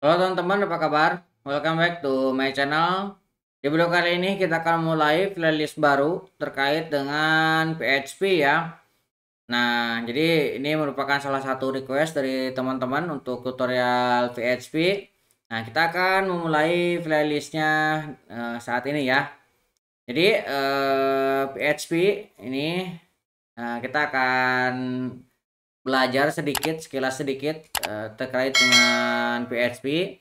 Halo teman-teman, apa kabar? Welcome back to my channel. Di video kali ini kita akan mulai playlist baru terkait dengan PHP ya. Nah, jadi ini merupakan salah satu request dari teman-teman untuk tutorial PHP. Nah, kita akan memulai playlistnya uh, saat ini ya. Jadi uh, eh, PHP ini uh, kita akan belajar sedikit sekilas sedikit uh, terkait dengan PHP.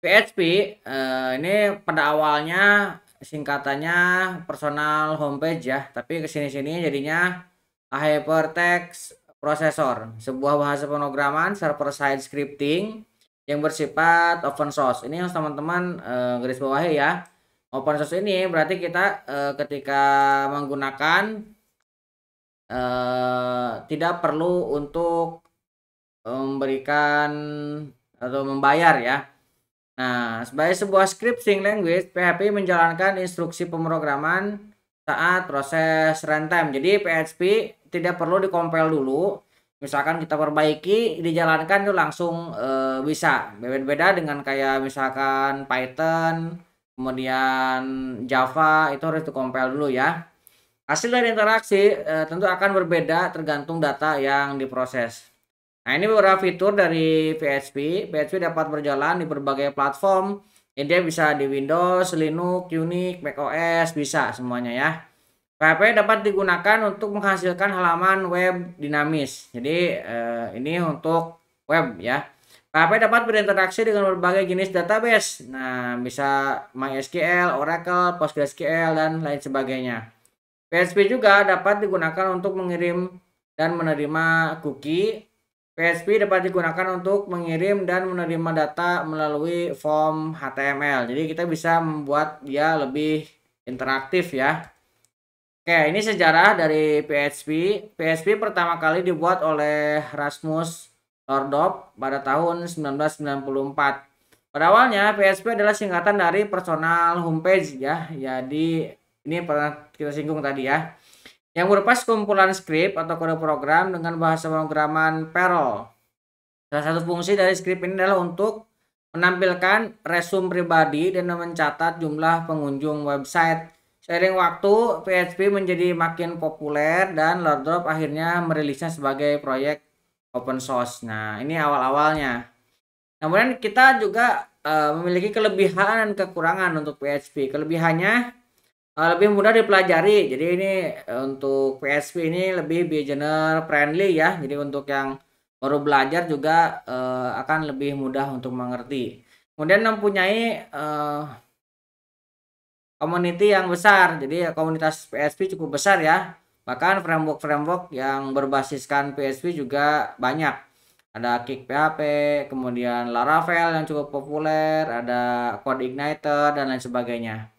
PHP uh, eh, ini pada awalnya singkatannya personal homepage ya, tapi kesini-sini jadinya hypertext processor, sebuah bahasa pemrograman server side scripting yang bersifat open source. Ini yang teman-teman uh, garis bawahi ya. Open source ini berarti kita uh, ketika menggunakan uh, tidak perlu untuk memberikan atau membayar ya. Nah, sebagai sebuah scripting language, PHP menjalankan instruksi pemrograman saat proses runtime. Jadi PHP tidak perlu dikompil dulu. Misalkan kita perbaiki, dijalankan itu langsung e, bisa. Beda-beda dengan kayak misalkan Python, kemudian Java itu harus dikompil dulu ya. Hasil dari interaksi e, tentu akan berbeda tergantung data yang diproses. Nah, ini beberapa fitur dari PHP. PHP dapat berjalan di berbagai platform. Ini dia bisa di Windows, Linux, Unix, macOS, bisa semuanya ya. PHP dapat digunakan untuk menghasilkan halaman web dinamis. Jadi, e, ini untuk web ya. PHP dapat berinteraksi dengan berbagai jenis database. Nah, bisa MySQL, Oracle, PostgreSQL, dan lain sebagainya. PSP juga dapat digunakan untuk mengirim dan menerima cookie. PSP dapat digunakan untuk mengirim dan menerima data melalui form HTML. Jadi kita bisa membuat dia lebih interaktif ya. Oke, ini sejarah dari PHP. PHP pertama kali dibuat oleh Rasmus Nordop pada tahun 1994. Pada awalnya PHP adalah singkatan dari personal homepage ya. Jadi ini yang pernah kita singgung tadi ya. Yang berupa kumpulan skrip atau kode program dengan bahasa pemrograman Perl. Salah satu fungsi dari skrip ini adalah untuk menampilkan resume pribadi dan mencatat jumlah pengunjung website. Seiring waktu, PHP menjadi makin populer dan Lordrop akhirnya merilisnya sebagai proyek open source. Nah, ini awal-awalnya. Kemudian kita juga uh, memiliki kelebihan dan kekurangan untuk PHP. Kelebihannya Eh, lebih mudah dipelajari. Jadi ini eh, untuk PSP ini lebih beginner friendly ya. Jadi untuk yang baru belajar juga uh, akan lebih mudah untuk mengerti. Kemudian mempunyai uh, community yang besar. Jadi komunitas PSP cukup besar ya. Bahkan framework-framework yang berbasiskan PSP juga banyak. Ada Kick PHP, kemudian Laravel yang cukup populer, ada Code Igniter dan lain sebagainya.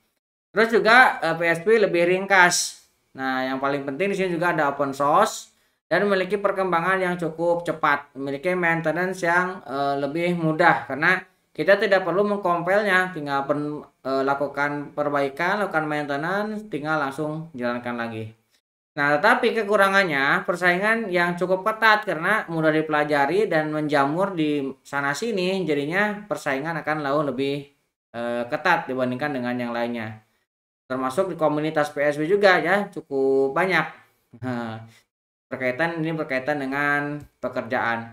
Terus juga uh, eh, PSP lebih ringkas. Nah, yang paling penting di sini juga ada open source dan memiliki perkembangan yang cukup cepat, memiliki maintenance yang uh, lebih mudah karena kita tidak perlu mengkompilnya, tinggal pen, uh, lakukan perbaikan, lakukan maintenance, tinggal langsung jalankan lagi. Nah, tetapi kekurangannya persaingan yang cukup ketat karena mudah dipelajari dan menjamur di sana sini, jadinya persaingan akan lebih e, ketat dibandingkan dengan yang lainnya termasuk di komunitas PSB juga ya cukup banyak berkaitan ini berkaitan dengan pekerjaan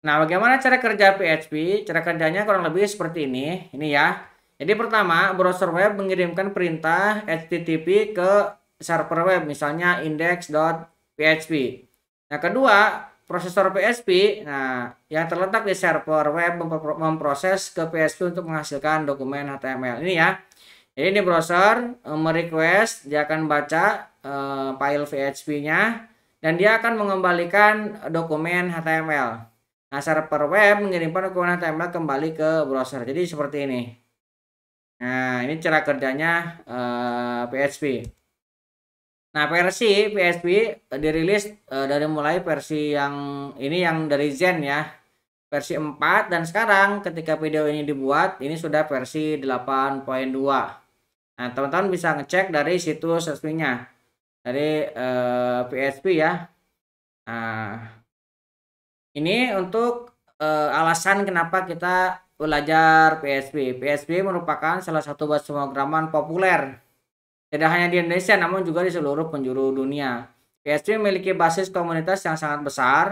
nah bagaimana cara kerja PHP cara kerjanya kurang lebih seperti ini ini ya jadi pertama browser web mengirimkan perintah HTTP ke server web misalnya index.php nah kedua prosesor PHP nah yang terletak di server web memproses ke PHP untuk menghasilkan dokumen HTML ini ya jadi ini browser eh, merequest dia akan baca uh, file PHP-nya dan dia akan mengembalikan dokumen HTML. Nah, server web mengirimkan dokumen HTML kembali ke browser. Jadi seperti ini. Nah, ini cara kerjanya uh, eh, PHP. Nah, versi PHP dirilis uh, dari mulai versi yang ini yang dari Zen ya versi 4 dan sekarang ketika video ini dibuat ini sudah versi 8.2 nah teman-teman bisa ngecek dari situs resminya dari eh, PSP ya nah ini untuk eh, alasan kenapa kita belajar PSP. PSP merupakan salah satu bahasa pemrograman populer tidak hanya di Indonesia namun juga di seluruh penjuru dunia PSP memiliki basis komunitas yang sangat besar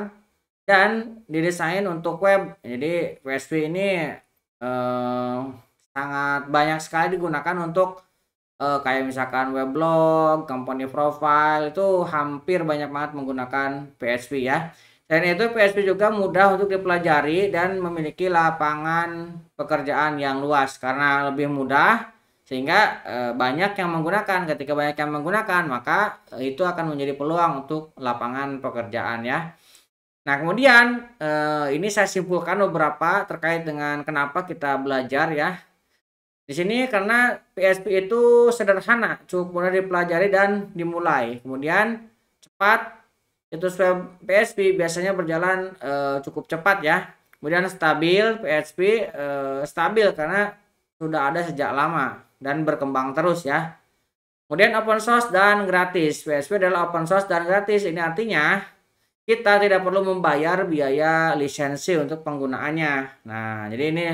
dan didesain untuk web. Jadi WSP ini eh, sangat banyak sekali digunakan untuk eh, kayak misalkan web blog, company profile itu hampir banyak banget menggunakan PHP ya. Dan itu PHP juga mudah untuk dipelajari dan memiliki lapangan pekerjaan yang luas karena lebih mudah sehingga eh, banyak yang menggunakan. Ketika banyak yang menggunakan, maka itu akan menjadi peluang untuk lapangan pekerjaan ya. Nah, kemudian eh, ini saya simpulkan beberapa terkait dengan kenapa kita belajar ya. Di sini karena PSP itu sederhana, cukup mudah dipelajari dan dimulai. Kemudian cepat, itu sesuai PSP biasanya berjalan eh, cukup cepat ya. Kemudian stabil, PSP eh, stabil karena sudah ada sejak lama dan berkembang terus ya. Kemudian open source dan gratis. PSP adalah open source dan gratis. Ini artinya kita tidak perlu membayar biaya lisensi untuk penggunaannya. Nah, jadi ini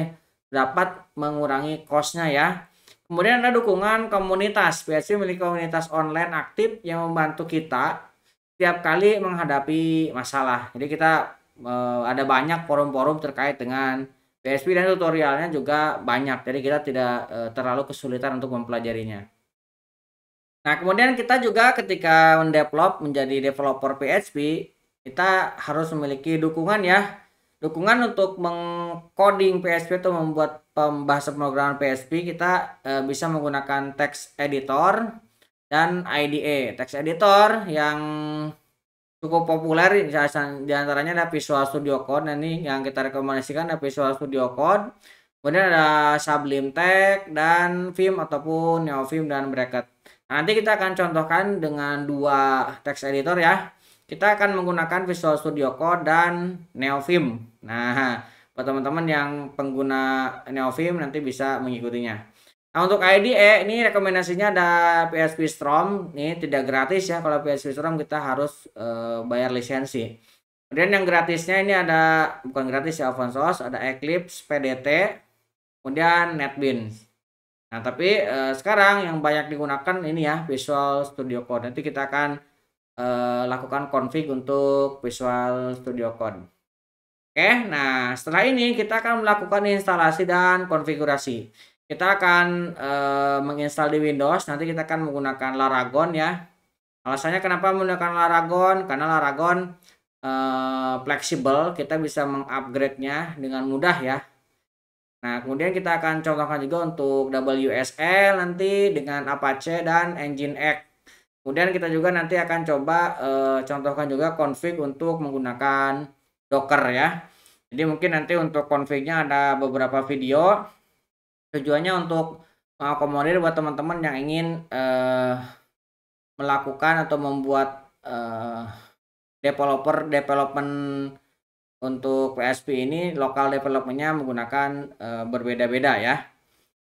dapat mengurangi costnya ya. Kemudian ada dukungan komunitas. PHC memiliki komunitas online aktif yang membantu kita setiap kali menghadapi masalah. Jadi kita eh, ada banyak forum-forum terkait dengan PSP dan tutorialnya juga banyak. Jadi kita tidak eh, terlalu kesulitan untuk mempelajarinya. Nah, kemudian kita juga ketika mendevelop menjadi developer PHP, kita harus memiliki dukungan ya dukungan untuk mengcoding PSP atau membuat pembahasan pemrograman PSP kita e, bisa menggunakan text editor dan IDE text editor yang cukup populer diantaranya ada Visual Studio Code nah ini yang kita rekomendasikan ada Visual Studio Code kemudian ada Sublime Text dan Vim ataupun Neovim dan Bracket nah, nanti kita akan contohkan dengan dua text editor ya kita akan menggunakan Visual Studio Code dan Neovim. Nah, buat teman-teman yang pengguna Neovim nanti bisa mengikutinya. Nah, untuk IDE eh, ini rekomendasinya ada PSP Storm. Ini tidak gratis ya. Kalau PSP Storm kita harus eh, bayar lisensi. Kemudian yang gratisnya ini ada bukan gratis ya open source, ada Eclipse, PDT, kemudian NetBeans. Nah, tapi eh, sekarang yang banyak digunakan ini ya Visual Studio Code. Nanti kita akan uh, lakukan config untuk Visual Studio Code. Oke, nah setelah ini kita akan melakukan instalasi dan konfigurasi. Kita akan e, menginstal di Windows, nanti kita akan menggunakan Laragon ya. Alasannya kenapa menggunakan Laragon? Karena Laragon e, fleksibel, kita bisa mengupgrade-nya dengan mudah ya. Nah, kemudian kita akan contohkan juga untuk WSL nanti dengan Apache dan Nginx. Kemudian kita juga nanti akan coba e, contohkan juga config untuk menggunakan Docker ya. Jadi mungkin nanti untuk confignya ada beberapa video. Tujuannya untuk mengakomodir buat teman-teman yang ingin e, melakukan atau membuat e, developer development untuk PSP ini lokal developmentnya menggunakan e, berbeda-beda ya.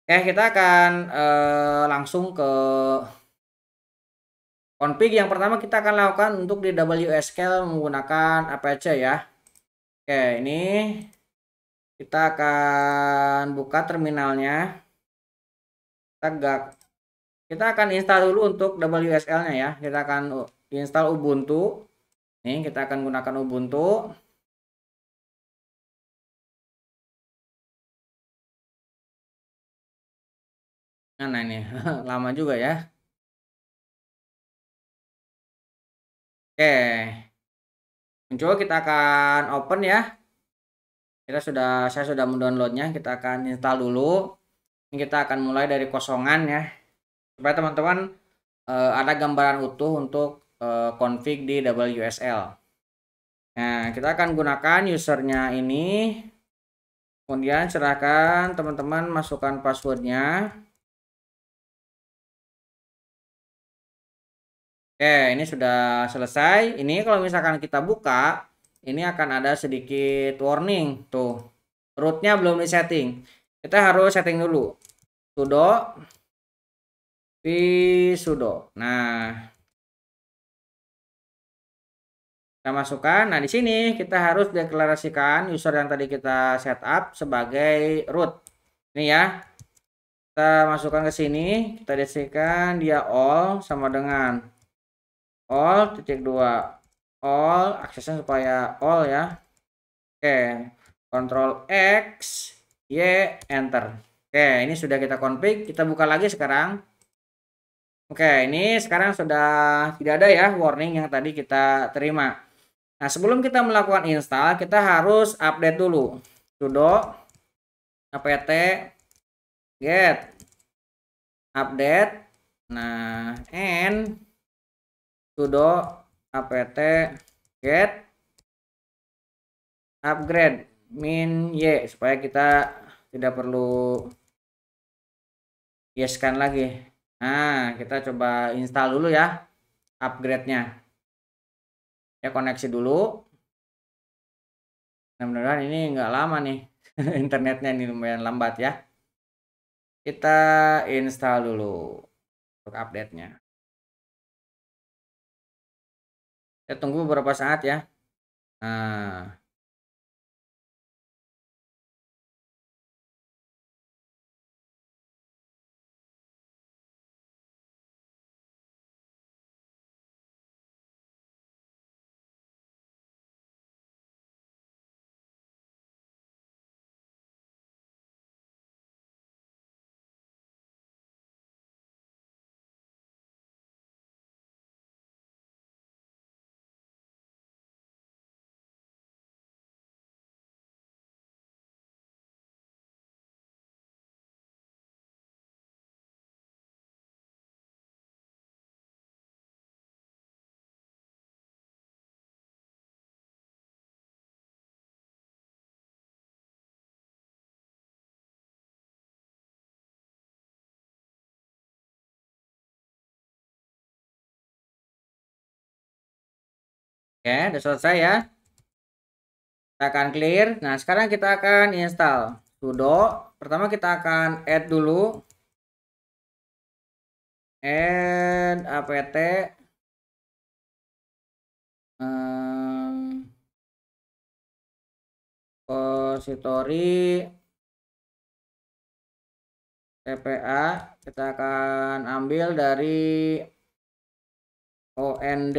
Oke kita akan e, langsung ke config yang pertama kita akan lakukan untuk di WSQL menggunakan Apache ya oke ini kita akan buka terminalnya tegak kita akan install dulu untuk WSL nya ya kita akan install Ubuntu nih kita akan gunakan Ubuntu Nah, nah ini lama juga ya Oke. Muncul kita akan open ya. Kita sudah saya sudah mendownloadnya, kita akan install dulu. Ini kita akan mulai dari kosongan ya. Supaya teman-teman eh, ada gambaran utuh untuk eh, config di WSL. Nah, kita akan gunakan usernya ini. Kemudian serahkan teman-teman masukkan passwordnya. Oke, ini sudah selesai. Ini kalau misalkan kita buka, ini akan ada sedikit warning. Tuh, rootnya belum disetting. Kita harus setting dulu. Sudo, sudo. Nah, kita masukkan. Nah, di sini kita harus deklarasikan user yang tadi kita setup sebagai root. Ini ya, kita masukkan ke sini. Kita desainkan dia all sama dengan all titik dua all aksesnya supaya all ya oke control X Y enter oke ini sudah kita config kita buka lagi sekarang oke ini sekarang sudah tidak ada ya warning yang tadi kita terima nah sebelum kita melakukan install kita harus update dulu sudo apt get update nah and sudo apt get upgrade min y supaya kita tidak perlu yeskan lagi nah kita coba install dulu ya upgrade-nya ya koneksi dulu nah mudah-mudahan ini nggak lama nih internetnya ini lumayan lambat ya kita install dulu untuk update-nya Kita ya, tunggu beberapa saat ya. Nah, Oke, sudah selesai ya. Kita akan clear. Nah, sekarang kita akan install sudo. Pertama kita akan add dulu. Add apt. Um, repository TPA kita akan ambil dari OND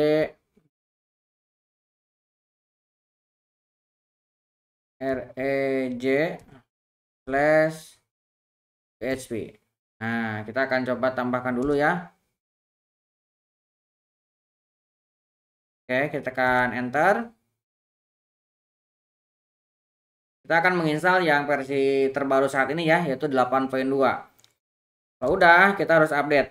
Rej slash php nah kita akan coba tambahkan dulu ya Oke, kita tekan enter. Kita akan menginstal yang versi terbaru saat ini ya, yaitu 8.2. Kalau udah, kita harus update.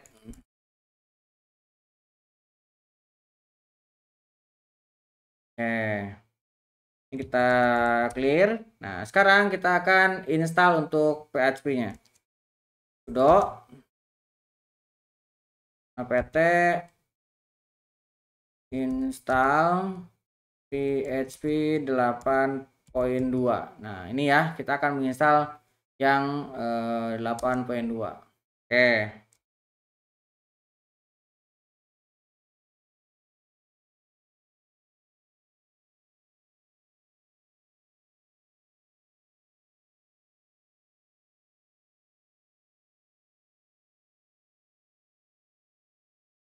Oke kita clear. Nah, sekarang kita akan install untuk PHP-nya. sudo apt nah, install PHP 8.2. Nah, ini ya, kita akan menginstal yang eh, 8.2. Oke. Okay.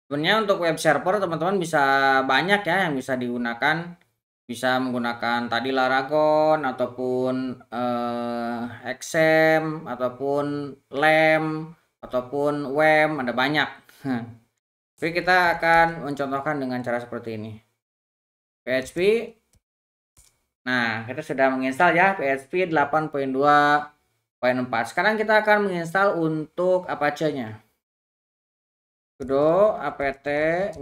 sebenarnya untuk web server teman-teman bisa banyak ya yang bisa digunakan bisa menggunakan tadi Laragon ataupun eh, XM ataupun LEM ataupun WEM ada banyak tapi kita akan mencontohkan dengan cara seperti ini PHP nah kita sudah menginstal ya PHP 8.2.4 sekarang kita akan menginstal untuk Apache nya sudo apt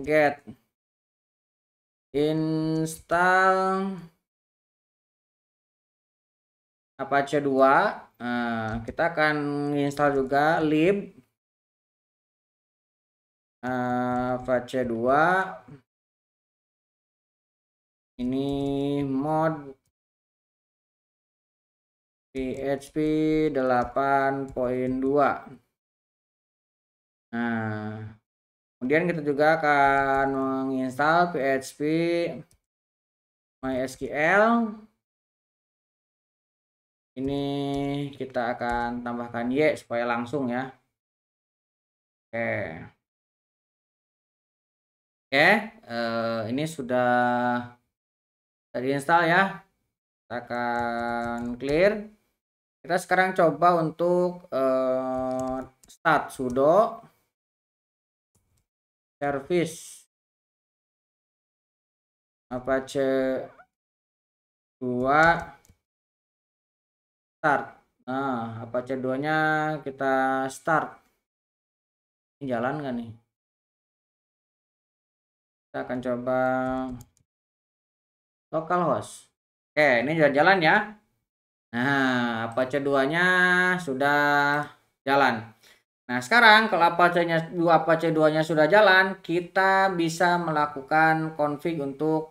get install Apache 2 nah, kita akan install juga lib nah, Apache 2 ini mod PHP 8.2 nah kemudian kita juga akan menginstal PHP MySQL ini kita akan tambahkan Y supaya langsung ya oke oke uh, ini sudah tadi ya kita akan clear kita sekarang coba untuk uh, start sudo service apa c dua start nah apa c dua nya kita start ini jalan nggak nih kita akan coba lokal host oke ini sudah jalan ya nah apa c dua nya sudah jalan Nah, sekarang kalau Apache-nya dua Apache 2-nya sudah jalan, kita bisa melakukan config untuk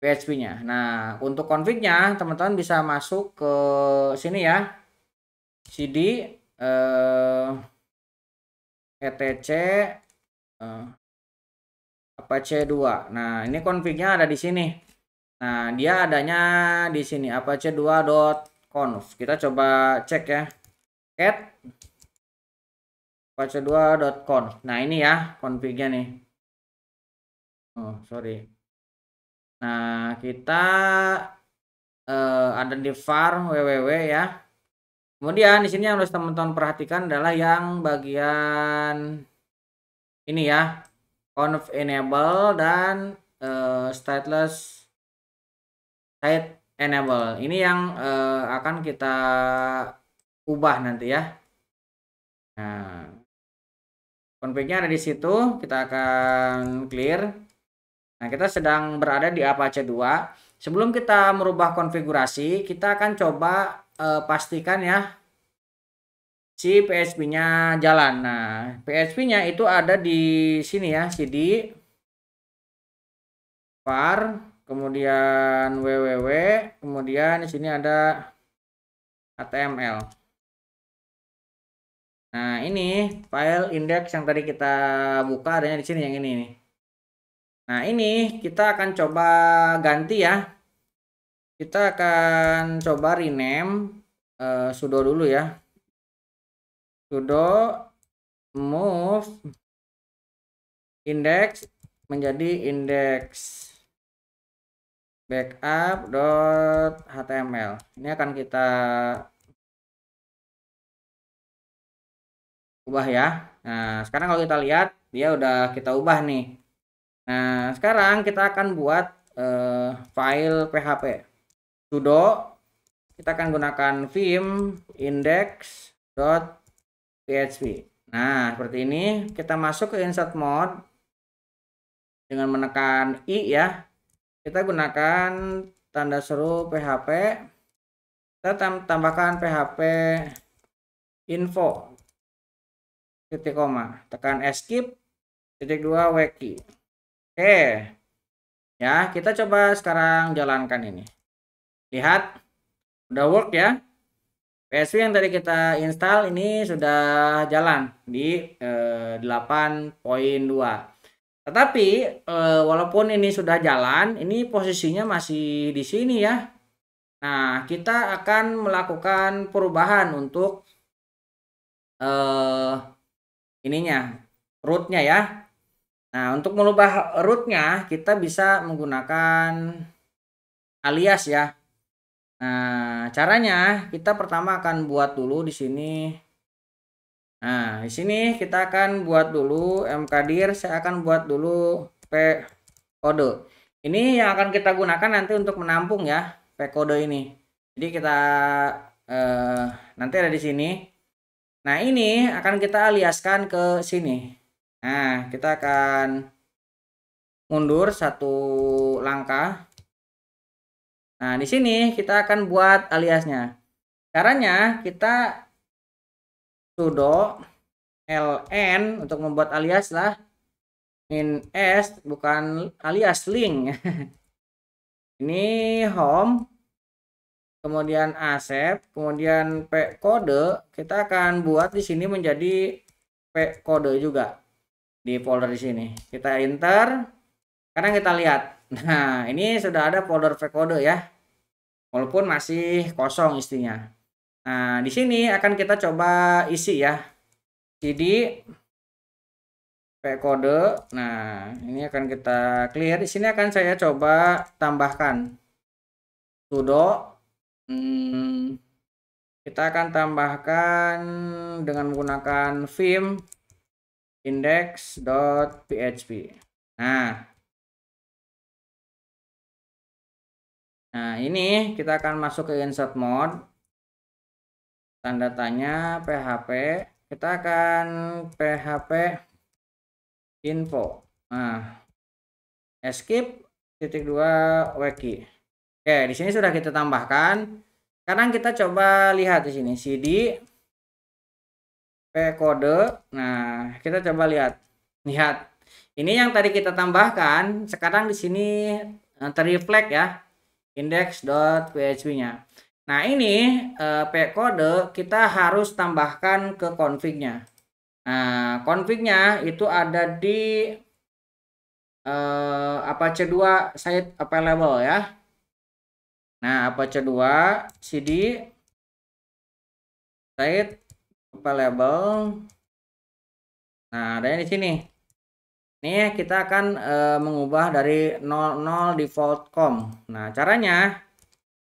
PHP-nya. Nah, untuk config-nya teman-teman bisa masuk ke sini ya. CD eh, etc eh, Apache 2. Nah, ini config-nya ada di sini. Nah, dia adanya di sini apache2.conf. Kita coba cek ya. cat baca2.conf. Nah, ini ya config-nya nih. Oh, sorry. Nah, kita uh, ada di var www ya. Kemudian di sini yang harus teman-teman perhatikan adalah yang bagian ini ya, conf enable dan uh, stateless site enable. Ini yang uh, akan kita ubah nanti ya. Nah, config ada di situ, kita akan clear. Nah, kita sedang berada di Apache 2. Sebelum kita merubah konfigurasi, kita akan coba eh, pastikan ya si PHP-nya jalan. Nah, PHP-nya itu ada di sini ya, cd var, kemudian www, kemudian di sini ada HTML. Nah, ini file index yang tadi kita buka adanya di sini yang ini nih. Nah, ini kita akan coba ganti ya. Kita akan coba rename uh, sudo dulu ya. Sudo move index menjadi index backup.html. Ini akan kita ubah ya nah sekarang kalau kita lihat dia udah kita ubah nih nah sekarang kita akan buat uh, file php sudo kita akan gunakan vim index.php nah seperti ini kita masuk ke insert mode dengan menekan i ya kita gunakan tanda seru php kita tambahkan php info titik koma tekan escape titik dua weki oke ya kita coba sekarang jalankan ini lihat udah work ya PSV yang tadi kita install ini sudah jalan di eh, 8.2 tetapi eh, walaupun ini sudah jalan ini posisinya masih di sini ya Nah kita akan melakukan perubahan untuk eh, ininya rootnya ya nah untuk merubah rootnya kita bisa menggunakan alias ya nah caranya kita pertama akan buat dulu di sini nah di sini kita akan buat dulu mkdir saya akan buat dulu p kode ini yang akan kita gunakan nanti untuk menampung ya p kode ini jadi kita eh, nanti ada di sini Nah, ini akan kita aliaskan ke sini. Nah, kita akan mundur satu langkah. Nah, di sini kita akan buat aliasnya. Caranya kita sudo ln untuk membuat alias lah in s bukan alias link. ini home kemudian Asep, kemudian P kode, kita akan buat di sini menjadi P kode juga di folder di sini. Kita enter, Sekarang kita lihat. Nah, ini sudah ada folder P kode ya, walaupun masih kosong istinya. Nah, di sini akan kita coba isi ya. Jadi P kode. Nah, ini akan kita clear. Di sini akan saya coba tambahkan sudo Hmm. kita akan tambahkan dengan menggunakan vim index.php. Nah, nah ini kita akan masuk ke insert mode. Tanda tanya PHP. Kita akan PHP info. Nah, escape titik dua wiki. Oke, di sini sudah kita tambahkan. Sekarang kita coba lihat di sini CD P kode. Nah, kita coba lihat. Lihat. Ini yang tadi kita tambahkan, sekarang di sini eh, terreflect ya index.php-nya. Nah, ini eh, P kode kita harus tambahkan ke config-nya. Nah, config-nya itu ada di eh, apa C2 site available ya. Nah, apa C2 CD site available label. Nah, adanya di sini. ini kita akan e, mengubah dari 00 default com Nah, caranya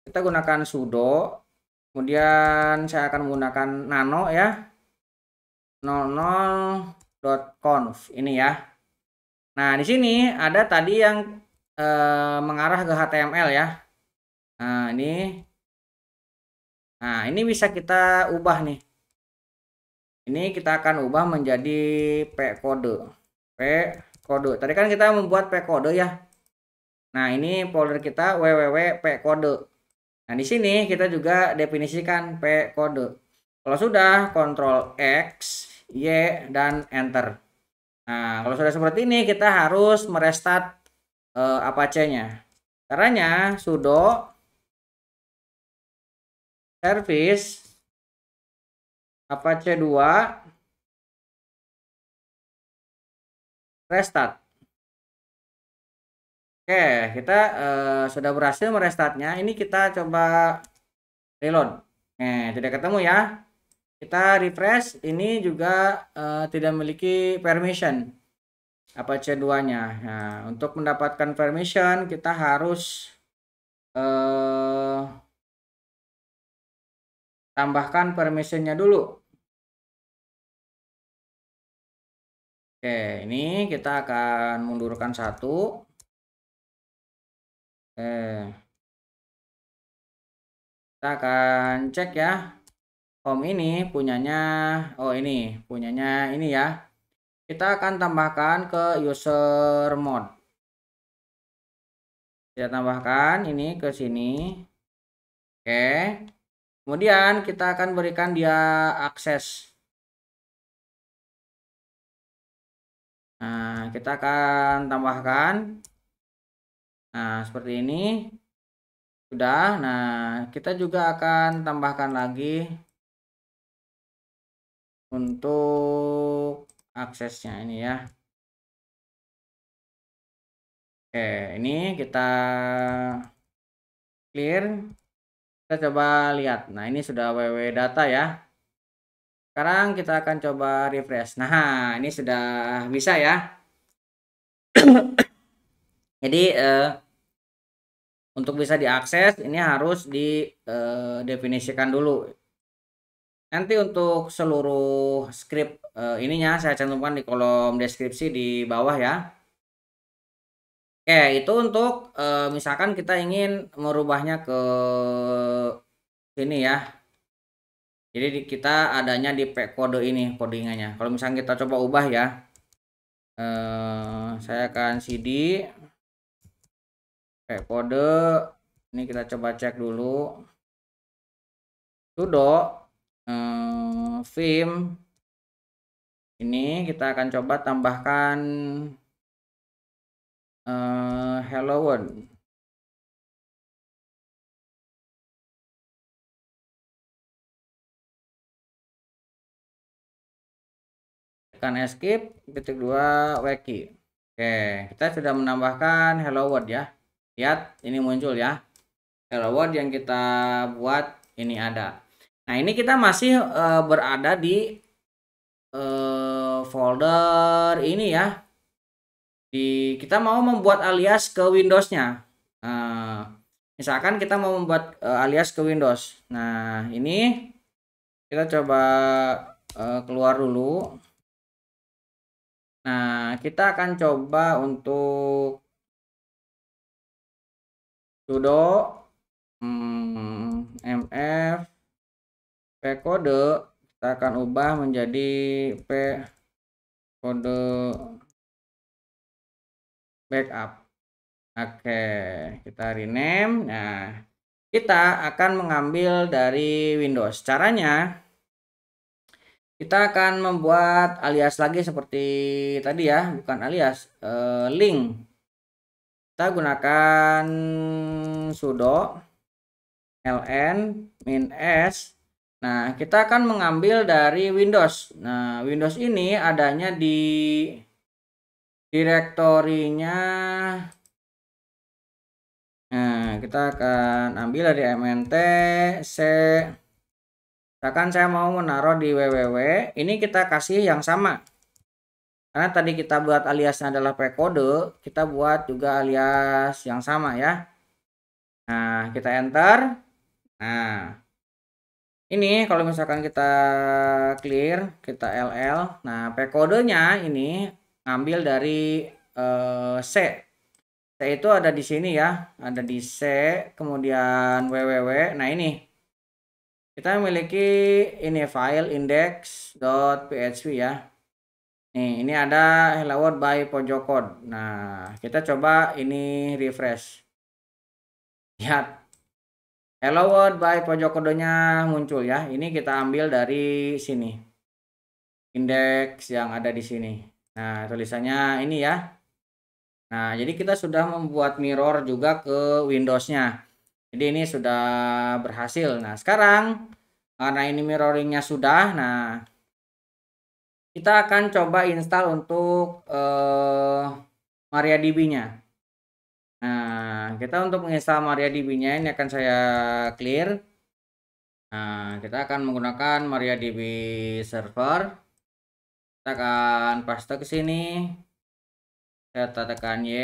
kita gunakan sudo, kemudian saya akan menggunakan nano ya. 00.conf ini ya. Nah, di sini ada tadi yang e, mengarah ke HTML ya. Nah, ini. Nah, ini bisa kita ubah nih. Ini kita akan ubah menjadi P kode. P kode. Tadi kan kita membuat P kode ya. Nah, ini folder kita www P kode. Nah, di sini kita juga definisikan P kode. Kalau sudah, kontrol X, Y, dan Enter. Nah, kalau sudah seperti ini, kita harus merestart uh, Apache-nya. Caranya, sudo service apa C2 restart Oke kita uh, sudah berhasil merestartnya ini kita coba reload Eh tidak ketemu ya kita refresh ini juga uh, tidak memiliki permission apa C2 nya nah, untuk mendapatkan permission kita harus uh, tambahkan permissionnya dulu. Oke, ini kita akan mundurkan satu. Oke. Kita akan cek ya. Home ini punyanya, oh ini punyanya ini ya. Kita akan tambahkan ke user mode. Kita tambahkan ini ke sini. Oke. Kemudian kita akan berikan dia akses. Nah, kita akan tambahkan. Nah, seperti ini. Sudah. Nah, kita juga akan tambahkan lagi untuk aksesnya ini ya. Oke, ini kita clear. Kita coba lihat. Nah, ini sudah WW data ya. Sekarang kita akan coba refresh. Nah, ini sudah bisa ya. Jadi eh, untuk bisa diakses ini harus didefinisikan eh, dulu. Nanti untuk seluruh script eh, ininya saya cantumkan di kolom deskripsi di bawah ya. Oke, itu untuk e, misalkan kita ingin merubahnya ke sini ya. Jadi kita adanya di kode ini codingannya. Kalau misalnya kita coba ubah ya. E, saya akan CD Oke, kode ini kita coba cek dulu. Sudo e, eh, film ini kita akan coba tambahkan uh, hello world tekan escape titik dua Wiki. oke kita sudah menambahkan hello world ya lihat ini muncul ya hello world yang kita buat ini ada nah ini kita masih uh, berada di uh, folder ini ya di kita mau membuat alias ke Windows-nya. Nah, misalkan kita mau membuat uh, alias ke Windows. Nah, ini kita coba uh, keluar dulu. Nah, kita akan coba untuk sudo hmm, mf p kode kita akan ubah menjadi p kode backup. Oke, kita rename. Nah, kita akan mengambil dari Windows. Caranya kita akan membuat alias lagi seperti tadi ya, bukan alias, eh, link. Kita gunakan sudo ln min s Nah, kita akan mengambil dari Windows. Nah, Windows ini adanya di direktorinya nah kita akan ambil dari mnt c akan saya mau menaruh di www ini kita kasih yang sama karena tadi kita buat aliasnya adalah prekode, kita buat juga alias yang sama ya nah kita enter nah ini kalau misalkan kita clear kita ll nah prekodenya ini ngambil dari uh, C C itu ada di sini ya ada di C kemudian www nah ini kita memiliki ini file index.php ya nih ini ada hello world by pojok code. nah kita coba ini refresh lihat Hello World by pojok kodenya muncul ya. Ini kita ambil dari sini. index yang ada di sini. Nah, tulisannya ini ya. Nah, jadi kita sudah membuat mirror juga ke Windows-nya. Jadi ini sudah berhasil. Nah, sekarang karena ini mirroringnya sudah, nah kita akan coba install untuk eh, MariaDB-nya. Nah, kita untuk menginstal MariaDB-nya ini akan saya clear. Nah, kita akan menggunakan MariaDB server tekan paste ke sini kita tekan Y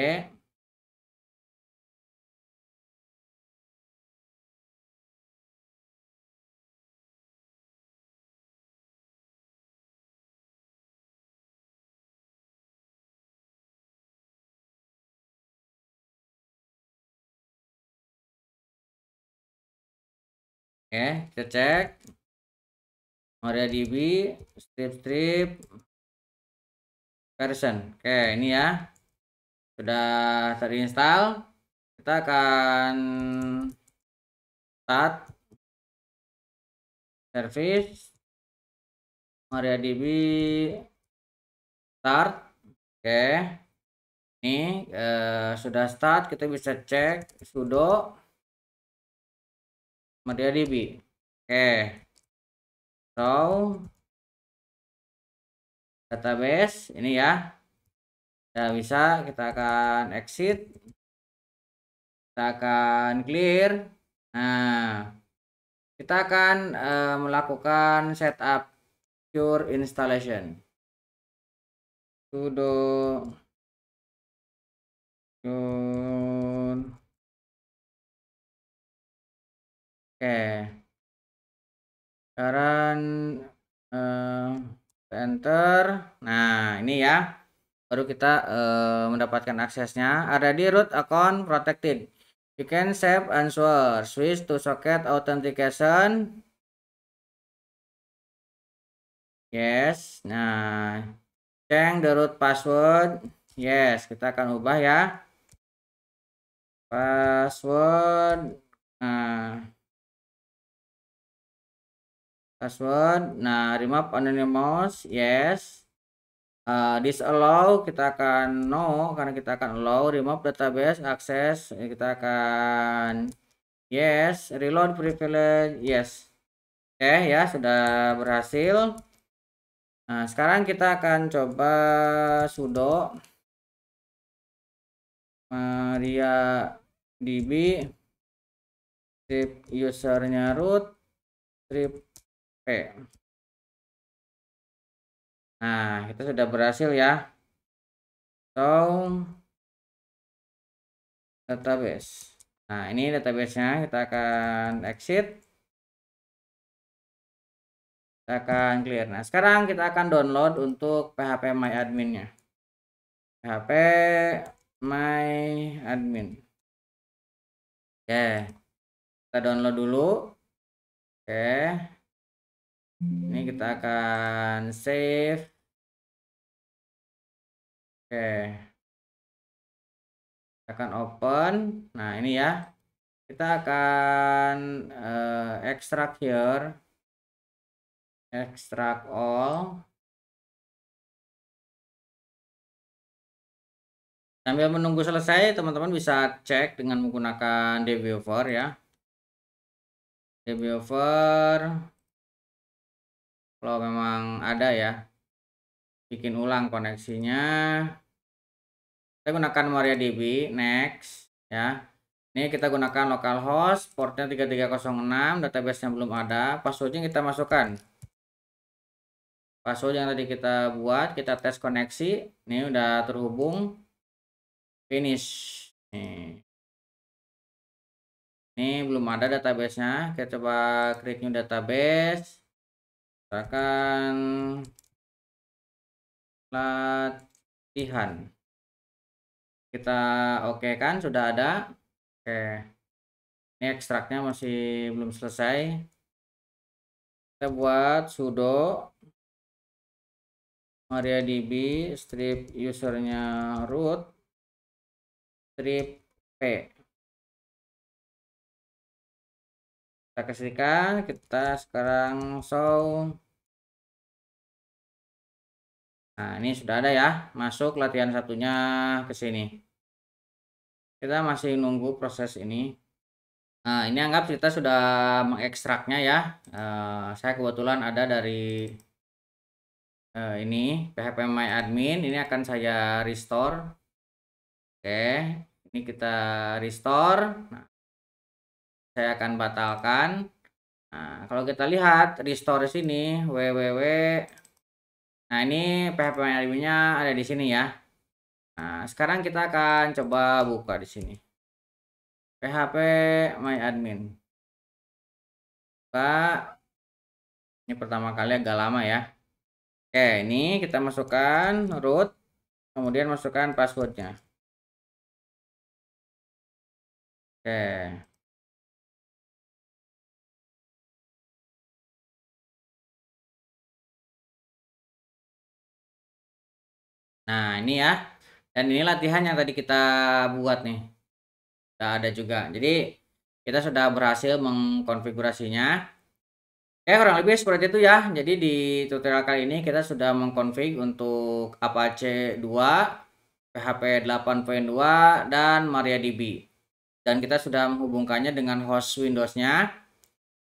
Oke, kita cek MariaDB strip strip version oke ini ya sudah terinstall kita akan start service MariaDB start oke ini eh, sudah start kita bisa cek sudo MariaDB oke so database ini ya ya bisa kita akan exit kita akan clear nah kita akan uh, melakukan setup pure installation sudo pure oke okay. sekarang uh, enter nah ini ya baru kita uh, mendapatkan aksesnya ada di root account protected you can save answer switch to socket authentication yes nah change the root password yes kita akan ubah ya password nah password nah remove anonymous yes uh, disallow kita akan no karena kita akan allow remove database access eh, kita akan yes reload privilege yes oke okay, ya sudah berhasil nah sekarang kita akan coba sudo Maria db trip usernya root trip Oke. Nah, kita sudah berhasil ya. So, database. Nah, ini databasenya kita akan exit. Kita akan clear. Nah, sekarang kita akan download untuk PHP My Adminnya. PHP My Admin. Oke. Kita download dulu. Oke. Ini hmm. kita akan save. Oke. Kita akan open. Nah, ini ya. Kita akan uh, extract here. Extract all. Sambil menunggu selesai, teman-teman bisa cek dengan menggunakan debuffer ya. Debuffer kalau memang ada ya bikin ulang koneksinya saya gunakan MariaDB next ya ini kita gunakan localhost portnya 3306 database yang belum ada passwordnya kita masukkan password yang tadi kita buat kita tes koneksi ini udah terhubung finish nih ini belum ada databasenya kita coba create new database misalkan latihan kita oke okay kan sudah ada oke okay. ini ekstraknya masih belum selesai kita buat sudo mariadb strip usernya root strip p kita kasihkan kita sekarang show Nah, ini sudah ada ya. Masuk latihan satunya ke sini. Kita masih nunggu proses ini. Nah, ini anggap kita sudah mengekstraknya ya. Uh, saya kebetulan ada dari uh, ini PHP My Admin. Ini akan saya restore. Oke, okay. ini kita restore. Nah, saya akan batalkan. Nah, kalau kita lihat restore sini www Nah, ini PHP nya ada di sini ya. Nah, sekarang kita akan coba buka di sini. PHP MyAdmin admin. Ini pertama kali agak lama ya. Oke, ini kita masukkan root, kemudian masukkan passwordnya. Oke. Nah, ini ya. Dan ini latihan yang tadi kita buat nih. Sudah ada juga. Jadi, kita sudah berhasil mengkonfigurasinya. Oke, eh, kurang lebih seperti itu ya. Jadi, di tutorial kali ini kita sudah mengkonfig untuk Apache 2, PHP 8.2, dan MariaDB. Dan kita sudah menghubungkannya dengan host Windows-nya.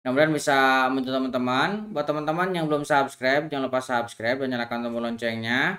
Kemudian bisa menonton teman-teman. Buat teman-teman yang belum subscribe, jangan lupa subscribe dan nyalakan tombol loncengnya.